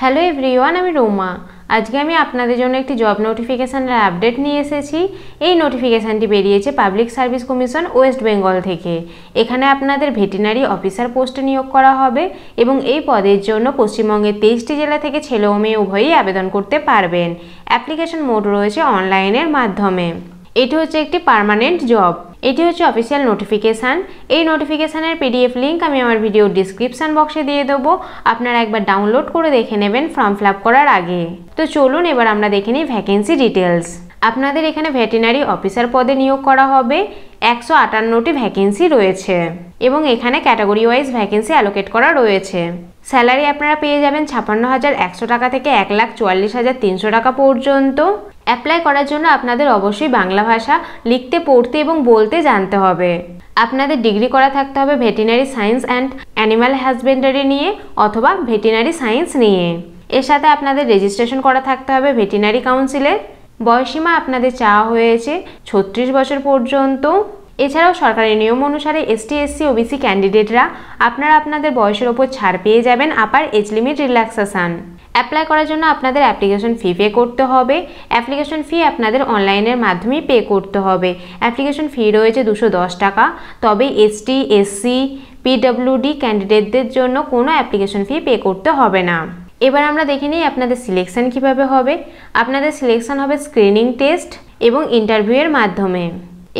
hello everyone আমি রোমা আজকে আমি আপনাদের জন্য একটি জব নোটিফিকেশানের আপডেট নিয়ে এসেছি এই নোটিফিকেশানটি বেরিয়েছে public service commission West Bengal থেকে এখানে আপনাদের ভেটেনারি অফিসার পোস্টে নিয়োগ করা হবে এবং এই পদের জন্য পশ্চিমবঙ্গের তেইশটি জেলা থেকে ছেলে ও মেয়ে উভয়ই আবেদন করতে পারবেন অ্যাপ্লিকেশন মোড রয়েছে অনলাইনের মাধ্যমে এটি হচ্ছে একটি পারমানেন্ট জব এটি হচ্ছে অফিসিয়াল নোটিফিকেশান এই নোটিফিকেশানের পিডিএফ লিঙ্ক আমি আমার ভিডিও ডিসক্রিপশান বক্সে দিয়ে দেবো আপনারা একবার ডাউনলোড করে দেখে নেবেন ফর্ম ফিল করার আগে তো চলুন এবার আমরা দেখে নিই ভ্যাকেন্সি ডিটেলস আপনাদের এখানে ভেটেনারি অফিসার পদে নিয়োগ করা হবে একশো আটান্নটি ভ্যাকেন্সি রয়েছে এবং এখানে ক্যাটাগরি ওয়াইজ ভ্যাকেন্সি অ্যালোকেট করা রয়েছে স্যালারি আপনারা পেয়ে যাবেন ছাপান্ন হাজার একশো টাকা থেকে এক লাখ চুয়াল্লিশ হাজার তিনশো টাকা পর্যন্ত অ্যাপ্লাই করার জন্য আপনাদের অবশ্যই বাংলা ভাষা লিখতে পড়তে এবং বলতে জানতে হবে আপনাদের ডিগ্রি করা থাকতে হবে veterinary science and animal husbandry নিয়ে অথবা ভেটেরিনারি সায়েন্স নিয়ে এর সাথে আপনাদের রেজিস্ট্রেশন করা থাকতে হবে ভেটেনারি কাউন্সিলের বয়সীমা আপনাদের চাওয়া হয়েছে ছত্রিশ বছর পর্যন্ত এছাড়াও সরকারের নিয়ম অনুসারে এসটি এসসি ওবিসি ক্যান্ডিডেটরা আপনারা আপনাদের বয়সের ওপর ছাড় পেয়ে যাবেন upper age limit relaxation apply করার জন্য আপনাদের অ্যাপ্লিকেশন ফি পে করতে হবে অ্যাপ্লিকেশন ফি আপনাদের অনলাইনের মাধ্যমে পে করতে হবে অ্যাপ্লিকেশন ফি রয়েছে দুশো টাকা তবে এসটি এসসি পিডব্লিউডি ক্যান্ডিডেটদের জন্য কোনো অ্যাপ্লিকেশন ফি পে করতে হবে না এবার আমরা দেখে নিই আপনাদের সিলেকশান কীভাবে হবে আপনাদের সিলেকশান হবে স্ক্রিনিং টেস্ট এবং ইন্টারভিউয়ের মাধ্যমে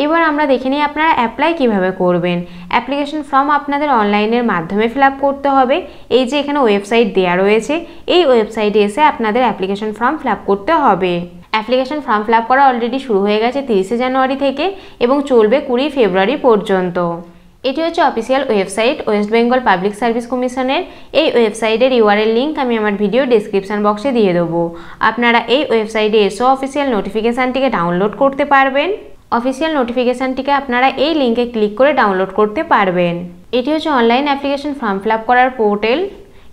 এবার আমরা দেখে নিই আপনারা অ্যাপ্লাই কিভাবে করবেন অ্যাপ্লিকেশন ফর্ম আপনাদের অনলাইনের মাধ্যমে ফিল করতে হবে এই যে এখানে ওয়েবসাইট দেওয়া রয়েছে এই ওয়েবসাইটে এসে আপনাদের অ্যাপ্লিকেশন ফর্ম ফিল করতে হবে অ্যাপ্লিকেশন ফর্ম ফিল করা অলরেডি শুরু হয়ে গেছে তিরিশে জানুয়ারি থেকে এবং চলবে কুড়ি ফেব্রুয়ারি পর্যন্ত এটি হচ্ছে official website West Bengal public service কমিশনের এই ওয়েবসাইটের ইউআরএল লিঙ্ক আমি আমার ভিডিও ডিসক্রিপশান বক্সে দিয়ে দেবো আপনারা এই ওয়েবসাইটে এসো অফিসিয়াল নোটিফিকেশানটিকে ডাউনলোড করতে পারবেন অফিসিয়াল নোটিফিকেশানটিকে আপনারা এই লিঙ্কে ক্লিক করে ডাউনলোড করতে পারবেন এটি হচ্ছে অনলাইন অ্যাপ্লিকেশন ফর্ম ফিল করার পোর্টাল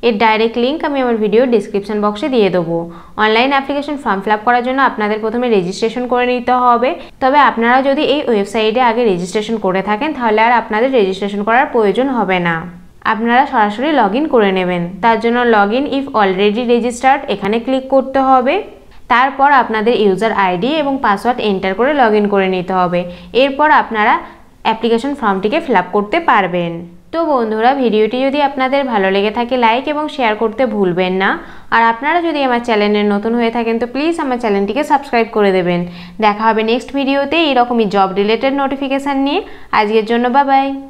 এর ডাইরেক্ট লিঙ্ক আমি আমার ভিডিও ডিসক্রিপশন বক্সে দিয়ে দেবো অনলাইন অ্যাপ্লিকেশন ফর্ম ফিল করার জন্য আপনাদের প্রথমে রেজিস্ট্রেশন করে নিতে হবে তবে আপনারা যদি এই ওয়েবসাইটে আগে রেজিস্ট্রেশন করে থাকেন তাহলে আর আপনাদের রেজিস্ট্রেশন করার প্রয়োজন হবে না আপনারা সরাসরি লগ করে নেবেন তার জন্য লগ ইফ অলরেডি রেজিস্টার্ড এখানে ক্লিক করতে হবে তারপর আপনাদের ইউজার আইডি এবং পাসওয়ার্ড এন্টার করে লগ করে নিতে হবে এরপর আপনারা অ্যাপ্লিকেশন ফর্মটিকে ফিল করতে পারবেন তো বন্ধুরা ভিডিওটি যদি আপনাদের ভালো লেগে থাকে লাইক এবং শেয়ার করতে ভুলবেন না আর আপনারা যদি আমার চ্যানেলে নতুন হয়ে থাকেন তো প্লিজ আমার চ্যানেলটিকে সাবস্ক্রাইব করে দেবেন দেখা হবে নেক্সট ভিডিওতে এইরকমই জব রিলেটেড নোটিফিকেশান নিয়ে আজকের জন্য বাবাই